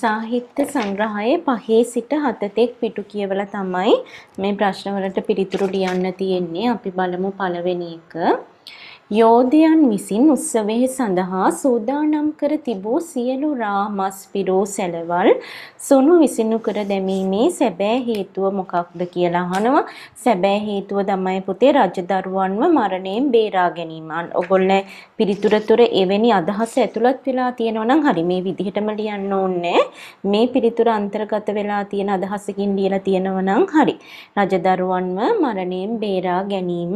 සාහිත්‍ය සංග්‍රහයේ පහේ සිට හතතෙක් පිටු කියවලා තමයි මේ ප්‍රශ්නවලට පිළිතුරු ලියන්න තියෙන්නේ. අපි බලමු පළවෙනි එක. යෝධයන් විසින් උත්සවය සඳහා සූදානම් කර තිබූ සියලු රා මස් පිරෝ සැලවල් සුණු විසිනු කර දැමීමේ සැබෑ හේතුව මොකක්ද කියලා අහනවා සැබෑ හේතුව තමයි පුතේ රජදරුවන්ව මරණයෙන් බේරා ගැනීම. ඔගොල්ලෝ පිරිතුර තුර එවැනි අදහස ඇතුළත් වෙලා තියෙනවා නම් හරි මේ විදිහටම ලියන්න ඕනේ. මේ පිරිතුර අන්තර්ගත වෙලා තියෙන අදහසකින් ලියලා තියෙනවා නම් හරි. රජදරුවන්ව මරණයෙන් බේරා ගැනීම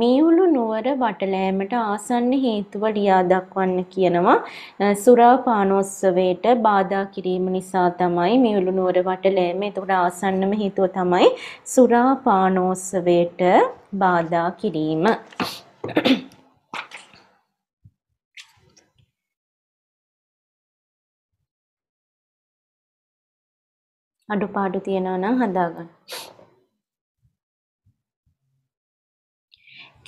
මියුළු නුවර වටලෑමට ආසන්න හේතුව ලියා දක්වන්න කියනවා. සුරාපානෝත්සවයට බාධා කිරීම නිසා තමයි මියුළු නුවර වටලෑම. ඒකට ආසන්නම හේතුව තමයි සුරාපානෝත්සවයට බාධා කිරීම. අඩුපාඩු තියෙනවා නම් හදාගන්න.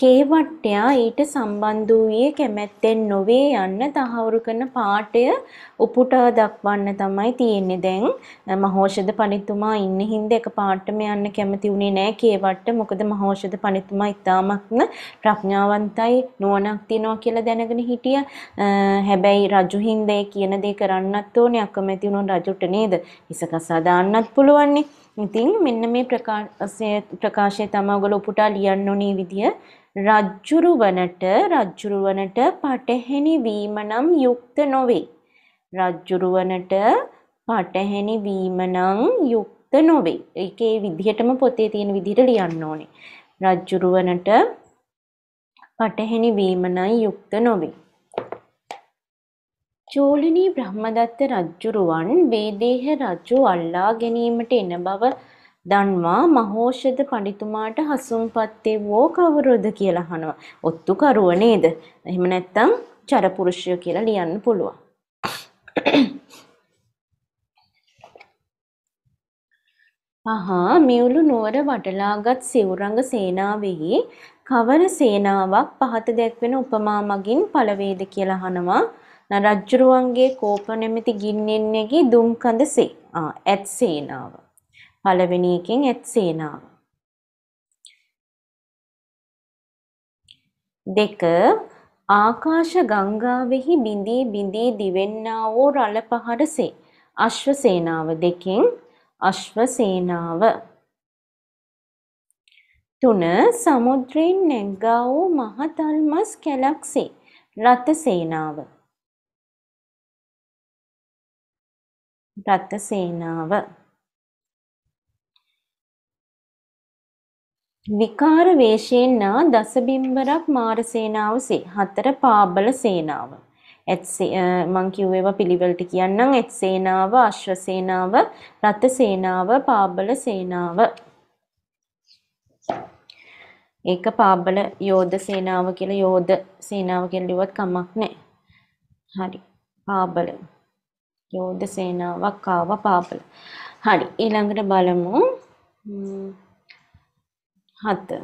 කේවට්ටයා ඊට සම්බන්ධ වූයේ කැමැත්තෙන් නොවේ යන්න තහවුරු කරන පාඩය උපුටා දක්වන්න තමයි තියෙන්නේ දැන් මහෞෂධ පණිතුමා ඉන්න හින්දා එක පාඩම යන්න කැමති වුණේ නැහැ කේවට්ට මොකද මහෞෂධ පණිතුමා ඉතාමත්ම ප්‍රඥාවන්තයි නුවණක් තියනවා කියලා දැනගෙන හිටිය හැබැයි රජු හින්දා කියන දේ කරන්නත් ඕනේ අකමැති වුණොත් රජුට නේද ඉසකසා දාන්නත් පුළුවන්නේ ඉතින් මෙන්න මේ ප්‍රකාශය ප්‍රකාශය තමයි ඔයගොල්ලෝ උපුටා ලියන්න ඕනේ විදිය රජ්ජුරු වනට රජ්ජුරු වනට පටහැනි වීම නම් යුක්ත නොවේ. රජ්ජුරු වනට පටහැනි වීම නම් යුක්ත නොවේ. ඒකේ විදිහටම පොතේ තියෙන විදිහට ලියන්න ඕනේ. රජ්ජුරු වනට පටහැනි වීම නම් යුක්ත නොවේ. චෝලිනී බ්‍රහ්මදත්ත රජ්ජුරුවන් වේදේහ රජු අල්ලා ගැනීමට එන බව දන්වා මහෝෂධ පඬිතුමාට හසුම්පත්තේ වෝ කවුරුද කියලා අහනවා. ඔත්තුකරුව නේද? එහෙම නැත්නම් චරපුරුෂය කියලා ලියන්න පුළුවන්. අහා මියුළු නුවර වටලාගත් සිවුරඟ සේනාවෙහි කවර සේනාවක් පහත දැක්වෙන උපමා මගින් පළවේද කියලා අහනවා. නරජ්ජුරුවන්ගේ කෝප නැමැති ගින්නෙන්නේගේ දුම්කඳ සේ. ආ ඇත් සේනාව. පළවෙනි එකෙන් ඇත් සේනාව. දෙක ආකාශ ගංගාවෙහි බිඳී බිඳී දිවෙන්නා වූ රළ පහරසේ අශ්ව සේනාව දෙකෙන් අශ්ව සේනාව තුන සමුද්‍රයෙන් නැංගා වූ මහතල් මස් කැලක්සේ රත සේනාව රත සේනාව විකාර වේශයෙන් නා දසබිම්බරක් මාරසේනාව සේ හතර පාබල සේනාව. ඇත් මං කිව්වේවා පිළිවෙලට කියන්නම් ඇත් සේනාව, අශ්ව සේනාව, රත සේනාව, පාබල සේනාව. ඒක පාබල යෝධ සේනාව කියලා යෝධ සේනාව කියලා ලිව්වත් කමක් නැහැ. හරි. පාබල යෝධ සේනාවක් ආවා පාබල. හරි. ඊළඟට බලමු. 7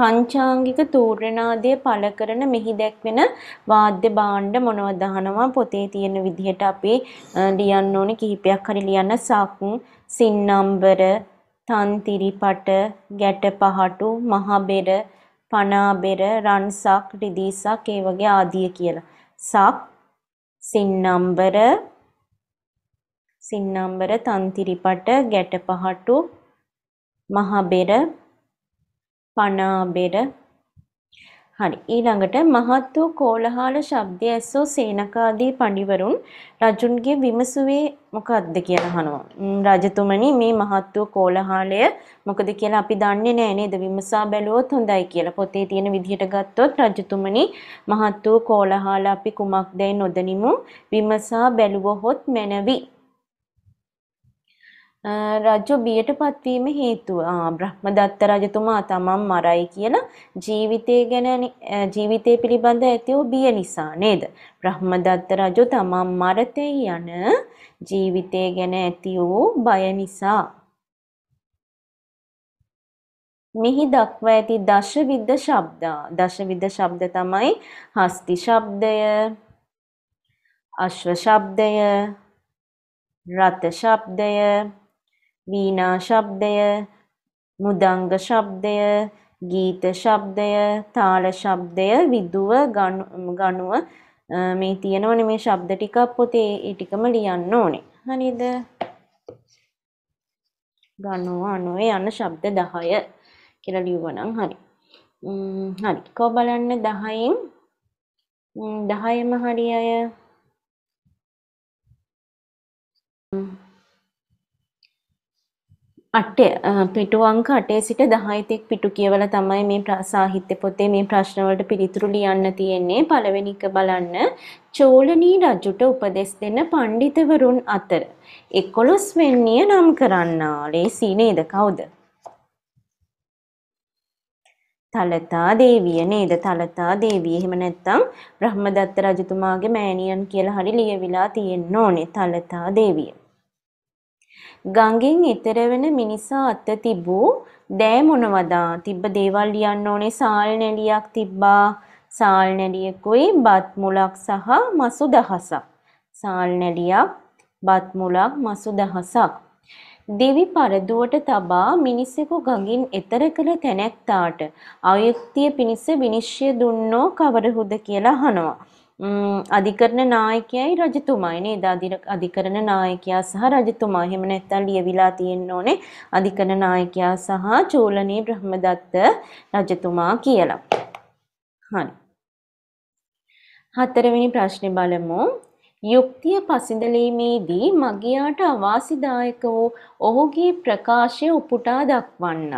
පංචාංගික තූර්ණනාදය පළ කරන මෙහි දැක්වෙන වාද්‍ය භාණ්ඩ මොනවද අහනවා පොතේ තියෙන විදිහට අපි ලියන්න ඕනේ කිහිපයක් හරි ලියන්න සක් සින්නම්බර තන්තිරිපට ගැටපහටු මහබෙර පනාබෙර රන්සක් රිදීසක් ඒ වගේ ආදිය කියලා සක් සින්නම්බර සින්නම්බර තන්තිරිපට ගැටපහටු මහබෙර පනාබෙර හරි ඊළඟට මහත් වූ කෝලහාල ශබ්දය ඇසූ සේනකාදී පඬිවරුන් රජුන්ගේ විමසුවේ මොකද්ද කියලා අහනවා. රජතුමනි මේ මහත් වූ කෝලහාලය මොකද කියලා අපි දන්නේ නෑ නේද? විමසා බැලුවොත් හොඳයි කියලා. පොතේ තියෙන විදිහට ගත්තොත් රජතුමනි මහත් වූ කෝලහාල අපි කුමක්දයි නොදනිමු. විමසා බැලුවොත් මැනවි රජු බියට පත්වීම හේතුව බ්‍රහ්මදත්ත රජතුමා තමන් මරයි කියලා ජීවිතය ගැන ජීවිතය පිළිබඳ ඇති වූ බිය නිසා නේද? බ්‍රහ්මදත්ත රජු තමන් මරතේ යන ජීවිතය ගැන ඇති වූ බය නිසා මෙහි දක්වා ඇති දශවිද ශබ්ද දශවිද ශබ්ද තමයි හස්ති ශබ්දය අශ්ව ශබ්දය රත ශබ්දය වීණා ශබ්දය මුදංග ශබ්දය ගීත ශබ්දය තාල ශබ්දය විදුව ගණුව මේ තියෙනවනේ මේ ශබ්ද ටිකක් පොතේ ඒ ටිකම ලියන්න ඕනේ. හරිද? ගණුව අණුව යන ශබ්ද 10 කියලා ලියුවනම් හරි. හරි. කො බලන්න 10න් 10ම හරි අය. අට පිටුවංක අටේ සිට දහයිතෙක් පිටු කියවල තමයි මේ සාහිත්‍ය පොතේ මේ ප්‍රශ්නවලට පිළිතුරු ලියන්න තියෙන්නේ පළවෙනික බලන්න චෝලනී රජුට උපදෙස් දෙන පණ්ඩිතවරුන් අතර එකොළොස් වෙන්නිය නම් කරන්නා ලේසි නේද කවුද තලතා දේවිය නේද තලතා දේවිය එහෙම නැත්නම් බ්‍රහ්මදත්ත රජතුමාගේ මෑණියන් කියලා හරි ලියවිලා තියෙන්න ඕනේ තලතා දේවිය ගඟෙන් එතර වෙන මිනිසා අත තිබූ දෑ මොනවදා? තිබ්බ දේවල් ලියන්න ඕනේ සාල් නැලියක් තිබ්බා. සාල් නැලියකුයි බත් මුලක් සහ මසු දහසක්. සාල් නැලියක්, බත් මුලක්, මසු දහසක්. දිවි පරදුවට තබා මිනිසෙකු ගඟින් එතර කළ තැනැක්තාට අයුක්තිය පිණිස විනිශ්චය දුන්නෝ කවරහුද කියලා අහනවා. අධිකරණ නායකයයි රජතුමායි නේද අධිකරණ නායකයා සහ රජතුමා එහෙම නැත්නම් ලියවිලා තියෙන්න ඕනේ අධිකරණ නායකයා සහ චූලනී බ්‍රහ්මදත්ත රජතුමා කියලා. හරි. හතරවෙනි ප්‍රශ්නේ බලමු. යුක්තිය පසිඳලීමේදී මගියාට අවාසිදායක වූ ඔහුගේ ප්‍රකාශය උපුටා දක්වන්න.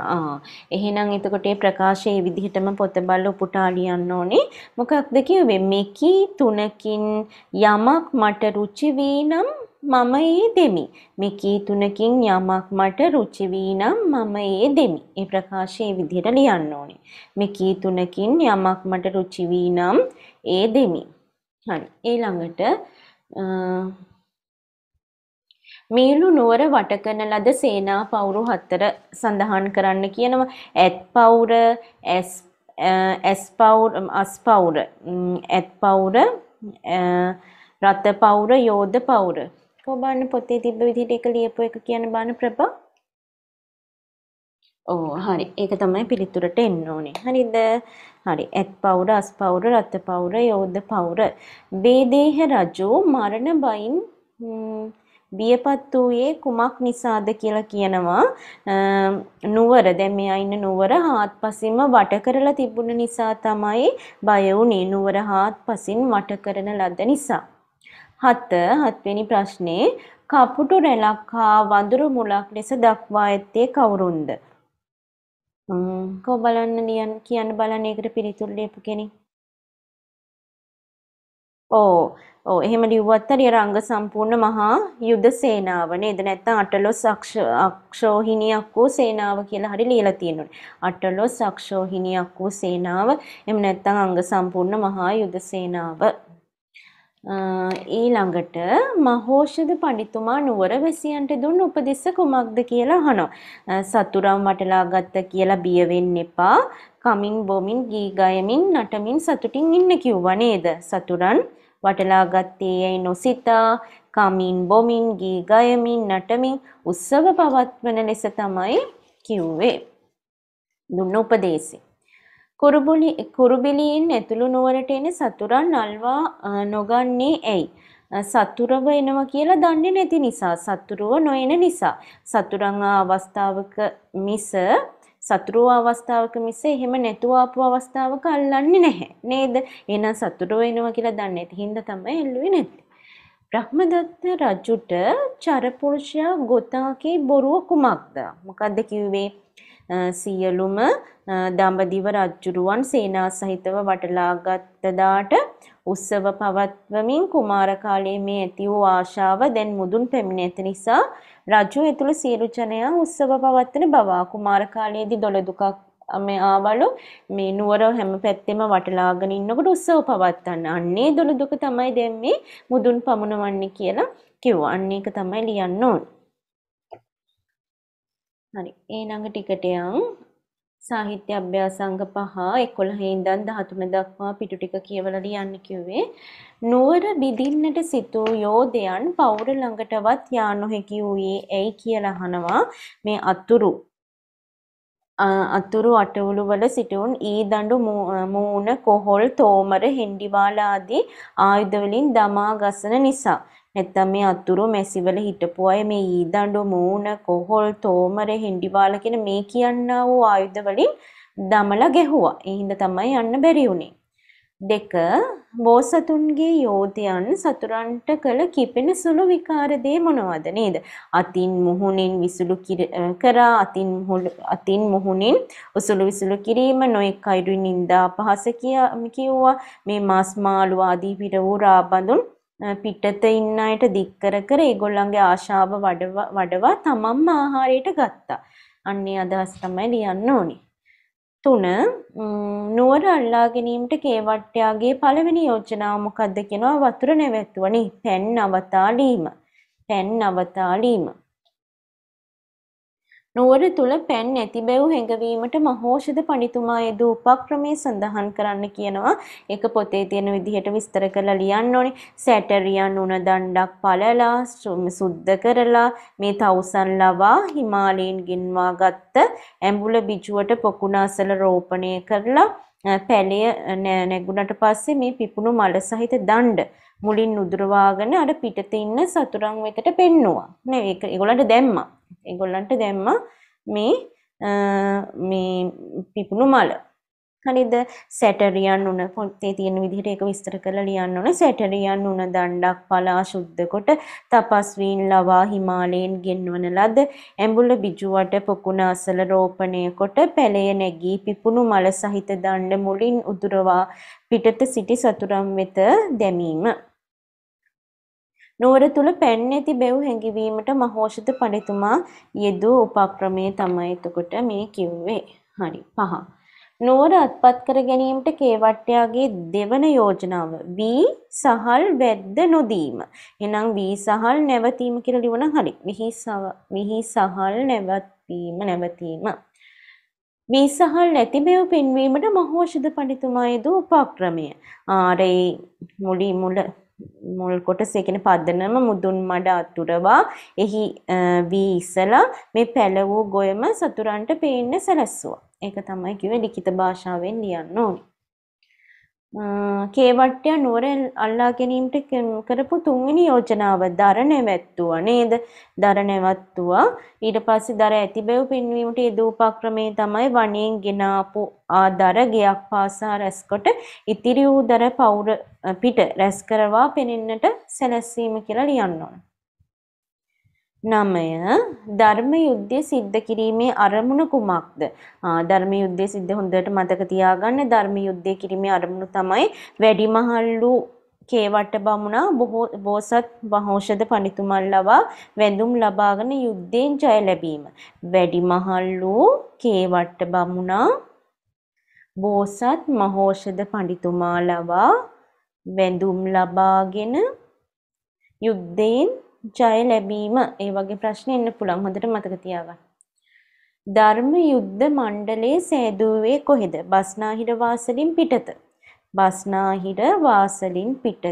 එහෙනම් එතකොට මේ ප්‍රකාශය මේ විදිහටම පොත බල උපුටා ලියන්න ඕනේ. මොකක්ද කියුවේ? මෙකී තුනකින් යමක් මට රුචි නම් මම ඒ දෙමි. මෙකී තුනකින් යමක් මට රුචි වී නම් මම ඒ දෙමි. ඒ ප්‍රකාශය ඒ විදිහට ලියන්න ඕනේ. මෙකී තුනකින් යමක් මට රුචි වී නම් ඒ දෙමි. හරි. ඊළඟට මීලු නුවර වටකන ලද සේනා පවුරු හතර සඳහන් කරන්න කියනවා ඇත් පවුර ඇස් පවුර අස් පවුර ඇත් පවුර රත පවුර යෝධ පවුර කොබන්න පොතේ තිබ්බ විදිහට එක ලියපු එක කියන බාන ප්‍රභා ඕ හරි ඒක තමයි පිළිතුරට එන්න ඕනේ හරිද හරි. ඇත් පවුර, අස් පවුර, රත් පවුර, යෝධ පවුර. වේදේහ රජු මරණ බයින් බියපත් වූයේ කුමක් නිසාද කියලා කියනවා නුවර දැන් මෙයා ඉන්න නුවර හාත්පසින්ම වට කරලා තිබුණ නිසා තමයි බය වුනේ නුවර හාත්පසින් වට කරන ලද නිසා හත හත්වෙනි ප්‍රශ්නේ කපුටු රැලක් හා වඳුරු මුලක් ලෙස දක්වා ඇත්තේ කවුරුන්ද කෝ බලන්න නියන් කියන්න බලන්න ඒකට පිළිතුරු ලියපු කෙනෙක්. ඕ ඕ එහෙම ලිව්වත් හරි අර අංග සම්පූර්ණ මහා යුද සේනාව නේද නැත්නම් අටලොස් අක්ෂ අක්ෂෝහිණියක් වූ සේනාව කියලා හරි ලියලා තියෙනුනේ. අටලොස් අක්ෂෝහිණියක් වූ සේනාව එහෙම නැත්නම් අංග සම්පූර්ණ මහා යුද සේනාව ඊළඟට මහෝෂධ පඬිතුමා නුවර වැසියන්ට දුන් උපදෙස් කුමක්ද කියලා අහනවා. සතුරම් වටලා ගත්ත කියලා බිය වෙන්න එපා. කමින් බොමින් ගී ගයමින් නටමින් සතුටින් ඉන්න කිව්වා නේද? සතුරන් වටලා ගත්තේ යයි නොසිතා කමින් බොමින් ගී ගයමින් නටමින් උත්සව පවත්වන ලෙස තමයි කිව්වේ. දුන්න උපදේශේ කුරුබුලි කුරුබිලියෙන් ඇතුළු නුවරට එන සතුරන් නල්වා නොගන්නේ ඇයි? සතුරව එනවා කියලා දන්නේ නැති නිසා සතුරුව නොයන නිසා සතුරන් අවස්ථාවක මිස සතුරු අවස්ථාවක මිස එහෙම නැතුව ආපු අවස්ථාවක අල්ලන්නේ නැහැ නේද එහෙනම් සතුරු වෙනවා කියලා දන්නේ නැති හින්දා තමයි එල්ලුවේ නැත්තේ බ්‍රහ්මදත්ත රජුට චරපුරුෂයා ගොතාගේ බොරුව කුමක්ද මොකද්ද කිව්වේ සියලුම දඹදිව රජ්ජුරුවන් සේනාසහිතව වටලාගත් දාට උත්සව පවත්වමින් කුමාර කාලයේ මේ ඇති වූ ආශාව දැන් මුදුන් පැමිණ ඇත නිසා රජු ඇතුළු සියලු ජනයා උත්සව පවත්වන බව කුමාර කාලයේදී දොළ දුකක් මේ ආවලු මේ නුවර හැම පැත්තෙම වටලාගෙන ඉන්නකොට උත්සව පවත්වන්න. අන්නේ දොළ දුක තමයි දැන් මේ මුදුන් පමුණවන්නේ කියලා කිව්වා. අන්න ඒක තමයි ලියන්න ඕනේ. හරි. ඊළඟ ටිකටයන් සාහිත්‍ය අභ්‍යාසංග පහ 11 ඉඳන් 13 දක්වා පිටු ටික කියවලා ලියන්න කිව්වේ. නුවර බිඳින්නට සිතූ යෝධයන් පවුර ළඟටවත් යා නොහැකි වූයේ ඇයි කියලා අහනවා මේ අතුරු අතුරු අටවුළු වල සිටුන් ඊ දඬු මූණ කොහොල් තෝමර හෙන්ඩිවාල ආදී ආයුධ වලින් දමා ගසන නිසා නැත්තම් මේ අතුරු මැසිවල හිටපු අය මේ ඊදඬු මූණ කොහොල් තෝමර හෙන්ඩිවාල කියන මේ කියන්නා වූ ආයුධ වලින් දමලා ගැහුවා. ඒ හින්දා තමයි යන්න බැරි වුනේ. දෙක බෝසතුන්ගේ යෝධයන් සතුරන්ට කළ කිපෙන සුළු විකාරදේ මොනවද නේද? අතින් මුහුණින් විසුළු කරා අතින් අතින් මුහුණින් උසුළු විසුළු කිරීම නොඑක් අයුරු නින්දා අපහාස කියා කිව්වා මේ මාස් මාළු ආදී පිර වූ රාබඳුන් පිටත ඉන්න අයට දික් කර කර ඒගොල්ලන්ගේ ආශාව වඩවා වඩවා තමන්ම ආහාරයට ගත්තා. අන්නේ අදහස් තමයි ලියන්න ඕනේ. තුන නුවර අල්ලා ගැනීමට කේවට්ටයාගේ පළවෙනි යෝජනාව මොකක්ද කියනවා වතුර නැවැත්තුවනේ පැන් නවතාලීම. පැන් නවතාලීම. නුවර තුල පැන් නැති බැව් හැඟවීමට මහෝෂධ පඬිතුමා යෙදූ උපක්‍රමයේ සඳහන් කරන්න කියනවා. ඒක පොතේ තියෙන විදිහට විස්තර කරලා ලියන්න ඕනේ. සැටරියන් උණ දණ්ඩක් පළලා සුද්ධ කරලා මේ තවුසන් ලවා හිමාලයෙන් ගෙන්වා ගත්ත ඇඹුල බිජුවට පොකුණාසල රෝපණය කරලා පැලය නැගුණට පස්සේ මේ පිපුණු මල සහිත දණ්ඩ මුලින් උදුරවාගෙන අර පිටත ඉන්න සතුරන් වෙතට පෙන්නවා. නේ ඒක ඒගොල්ලන්ට දැම්මා. ඒගොල්ලන්ට දැම්මා මේ මේ පිපුණු මල. හරිද? සැටරියන් උණ පොතේ තියෙන විදිහට ඒක විස්තර කරලා ලියන්න ඕනේ. සැටරියන් උණ දණ්ඩක් පලා ශුද්ධ කොට තපස්වීන් ලවා හිමාලයෙන් ගෙන්වන ලද ඇඹුල බිජුවට පොකුණ අසල රෝපණය කොට පැලය නැගී පිපුණු මල සහිත දණ්ඩ මුලින් උදුරවා පිටත සිටි සතුරන් වෙත දැමීම. නුවර තුල පැන්නේති බැව් හැඟවීමට මහෞෂධ පඬිතුමා යෙදූ උපක්‍රමයේ තමයි එතකොට මේ කිව්වේ. හරි. පහ. නුවර අත්පත් කර ගැනීමට කේවට්ටයාගේ දෙවන යෝජනාව වී සහල් වැද්ද නොදීම. එහෙනම් වී සහල් නැවතීම කියලා ලියවනම් හරි. විහි සහල් නැවතීම නැවතීම. විසහල් නැති බව පෙන්වීමට මහෝෂධ පඬිතුමා යෙදූ උපක්‍රමය. ආරේ මුලි මුල මුල් කොටස ඒ කියන්නේ පදනම මුදුන් මඩ අතුරවා එහි වී ඉසලා මේ පැලවූ ගොයම සතුරන්ට පේන්න සැලැස්සුවා. ඒක තමයි කිව්වේ ලිඛිත භාෂාවෙන් ලියන්න ඕනේ. කේවට්ටය නුවර අල්ලා ගැනීමට කරපු තුන්වෙනි යෝජනාව දරණැවැත්තුව නේද දරණැවත්තුවා ඊට පස්සේ දර ඇතිබැව් පෙන්වීමට යෙදූපක්‍රමේ තමයි වනයෙන් ගෙනාපු ආදර ගෙයක් පාසා රැස්කොට ඉතිරි වූ දර පවුර පිට රැස් කරවා පෙනෙන්නට සැලැස්වීම කියලා ලියන්න ඕන. නමය ධර්ම යුද්ධය සිද්ධ කිරීමේ අරමුණ කුමක්ද? ධර්ම යුද්ධය සිද්ධ හොඳට මතක තියාගන්න ධර්ම යුද්ධය කිරීමේ අරමුණ තමයි වැඩිමහල්ලු කේවට බමුණා බොහෝ බෝසත් මහෞෂධ පණිතුමල්ලවා වැඳුම් ලබාගෙන යුද්ධයෙන් ජය ලැබීම. වැඩිමහල්ලු කේවට බමුණා බෝසත් මහෞෂධ පණිතුමාලවා වැඳුම් ලබාගෙන යුද්ධයෙන් ජය ලැබීම ඒ වගේ ප්‍රශ්න එන්න පුළුවන් හොඳට මතක තියාගන්න. ධර්ම යුද්ධ මණ්ඩලයේ සෑදුවේ කොහෙද? බස්නාහිර වාසලින් පිටත. බස්නාහිර වාසලින් පිටත.